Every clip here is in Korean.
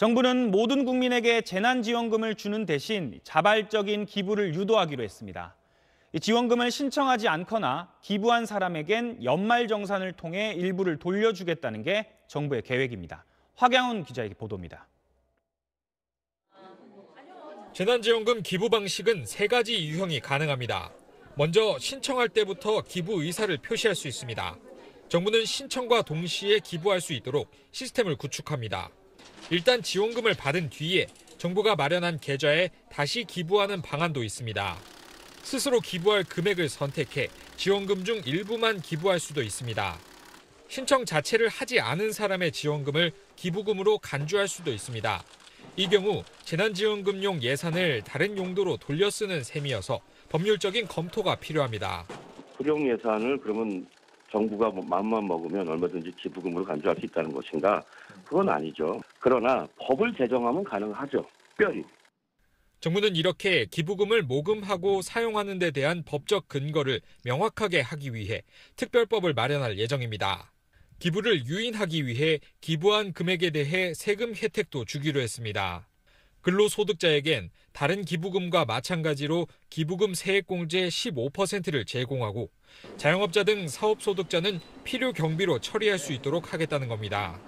정부는 모든 국민에게 재난지원금을 주는 대신 자발적인 기부를 유도하기로 했습니다. 지원금을 신청하지 않거나 기부한 사람에겐 연말정산을 통해 일부를 돌려주겠다는 게 정부의 계획입니다. 화경훈 기자에게 보도입니다. 재난지원금 기부 방식은 세 가지 유형이 가능합니다. 먼저 신청할 때부터 기부 의사를 표시할 수 있습니다. 정부는 신청과 동시에 기부할 수 있도록 시스템을 구축합니다. 일단 지원금을 받은 뒤에 정부가 마련한 계좌에 다시 기부하는 방안도 있습니다. 스스로 기부할 금액을 선택해 지원금 중 일부만 기부할 수도 있습니다. 신청 자체를 하지 않은 사람의 지원금을 기부금으로 간주할 수도 있습니다. 이 경우 재난지원금용 예산을 다른 용도로 돌려 쓰는 셈이어서 법률적인 검토가 필요합니다. 불용 예산을 그러면 정부가 뭐 마음만 먹으면 얼마든지 기부금으로 간주할 수 있다는 것인가? 그건 아니죠. 그러나 법을 제정하면 가능하죠. 뼈별 정부는 이렇게 기부금을 모금하고 사용하는 데 대한 법적 근거를 명확하게 하기 위해 특별법을 마련할 예정입니다. 기부를 유인하기 위해 기부한 금액에 대해 세금 혜택도 주기로 했습니다. 근로소득자에겐 다른 기부금과 마찬가지로 기부금 세액공제 15%를 제공하고 자영업자 등 사업소득자는 필요 경비로 처리할 수 있도록 하겠다는 겁니다.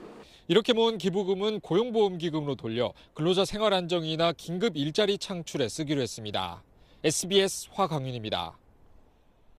이렇게 모은 기부금은 고용보험기금으로 돌려 근로자 생활 안정이나 긴급 일자리 창출에 쓰기로 했습니다. SBS 화강윤입니다.